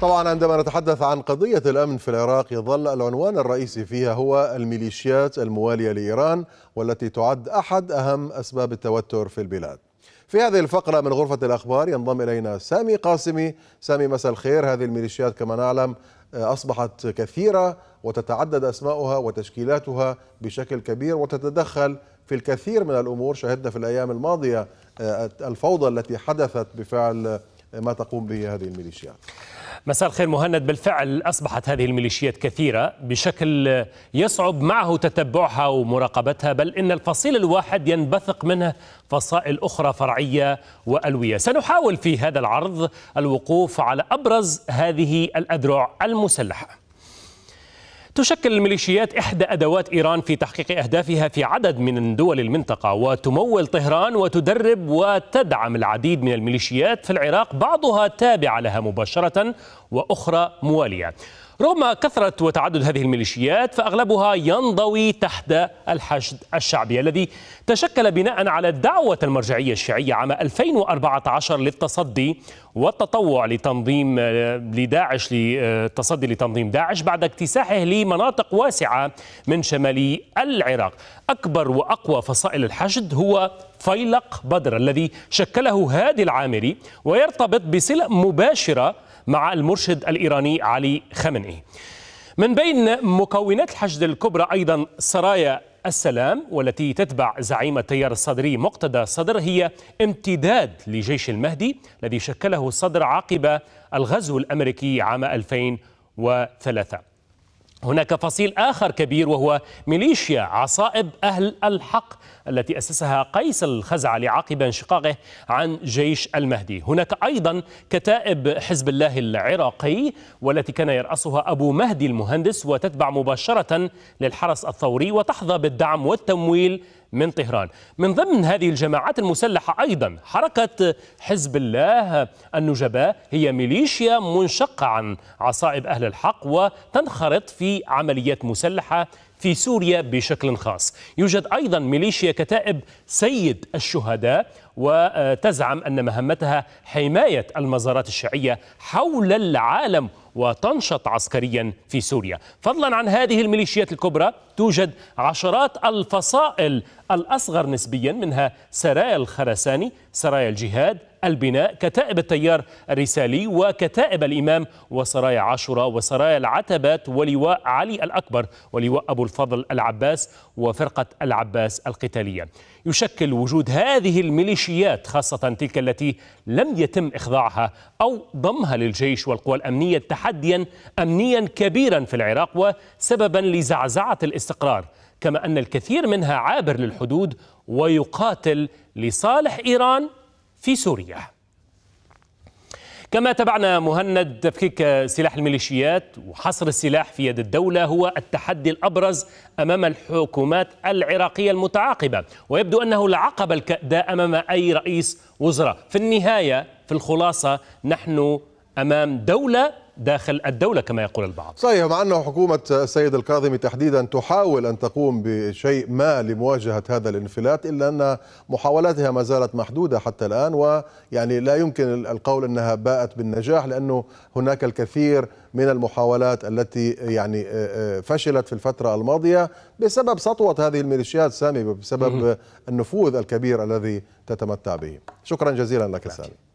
طبعا عندما نتحدث عن قضية الأمن في العراق يظل العنوان الرئيسي فيها هو الميليشيات الموالية لإيران والتي تعد أحد أهم أسباب التوتر في البلاد في هذه الفقرة من غرفة الأخبار ينضم إلينا سامي قاسمي سامي مساء الخير هذه الميليشيات كما نعلم آه، أصبحت كثيرة وتتعدد أسماؤها وتشكيلاتها بشكل كبير وتتدخل في الكثير من الأمور شهدنا في الأيام الماضية آه، الفوضى التي حدثت بفعل آه، ما تقوم به هذه الميليشيات مساء الخير مهند بالفعل أصبحت هذه الميليشيات كثيرة بشكل يصعب معه تتبعها ومراقبتها بل إن الفصيل الواحد ينبثق منه فصائل أخرى فرعية وألوية سنحاول في هذا العرض الوقوف على أبرز هذه الأذرع المسلحة تشكل الميليشيات إحدى أدوات إيران في تحقيق أهدافها في عدد من دول المنطقة وتمول طهران وتدرب وتدعم العديد من الميليشيات في العراق بعضها تابعة لها مباشرة وأخرى موالية رغم كثرة وتعدد هذه الميليشيات فأغلبها ينضوي تحت الحشد الشعبي الذي تشكل بناء على دعوة المرجعية الشيعية عام 2014 للتصدي والتطوع لتنظيم لداعش للتصدي لتنظيم داعش بعد اكتساحه لمناطق واسعة من شمال العراق أكبر وأقوى فصائل الحشد هو فيلق بدر الذي شكله هادي العامري ويرتبط بصلة مباشرة مع المرشد الإيراني علي خامنئي من بين مكونات الحشد الكبرى أيضا سرايا السلام والتي تتبع زعيم التيار الصدري مقتدى صدر هي امتداد لجيش المهدي الذي شكله الصدر عقب الغزو الأمريكي عام 2003 هناك فصيل آخر كبير وهو ميليشيا عصائب أهل الحق التي أسسها قيس الخزعلي عقب انشقاقه عن جيش المهدي هناك أيضا كتائب حزب الله العراقي والتي كان يرأسها أبو مهدي المهندس وتتبع مباشرة للحرس الثوري وتحظى بالدعم والتمويل من طهران من ضمن هذه الجماعات المسلحة أيضا حركة حزب الله النجباء هي ميليشيا منشقة عن عصائب أهل الحق وتنخرط في عمليات مسلحة في سوريا بشكل خاص يوجد أيضا ميليشيا كتائب سيد الشهداء وتزعم أن مهمتها حماية المزارات الشيعية حول العالم وتنشط عسكريا في سوريا فضلا عن هذه الميليشيات الكبرى توجد عشرات الفصائل الأصغر نسبيا منها سرايا الخرساني سرايا الجهاد البناء كتائب التيار الرسالي وكتائب الإمام وسرايا عاشوراء وسرايا العتبات ولواء علي الأكبر ولواء أبو الفضل العباس وفرقة العباس القتالية يشكل وجود هذه الميليشيات خاصة تلك التي لم يتم إخضاعها أو ضمها للجيش والقوى الأمنية التحالية تحديا امنيا كبيرا في العراق وسببا لزعزعه الاستقرار كما ان الكثير منها عابر للحدود ويقاتل لصالح ايران في سوريا كما تابعنا مهند تفكيك سلاح الميليشيات وحصر السلاح في يد الدولة هو التحدي الأبرز أمام الحكومات العراقية المتعاقبة ويبدو أنه العقبة الكأداء أمام أي رئيس وزراء في النهاية في الخلاصة نحن أمام دولة داخل الدولة كما يقول البعض صحيح مع أنه حكومة السيد الكاظمي تحديدا تحاول أن تقوم بشيء ما لمواجهة هذا الانفلات إلا أن محاولاتها ما زالت محدودة حتى الآن ويعني لا يمكن القول أنها باءت بالنجاح لأنه هناك الكثير من المحاولات التي يعني آه، آه، فشلت في الفترة الماضية بسبب سطوة هذه الميليشيات سامي بسبب النفوذ الكبير الذي تتمتع به شكرا جزيلا لك سامي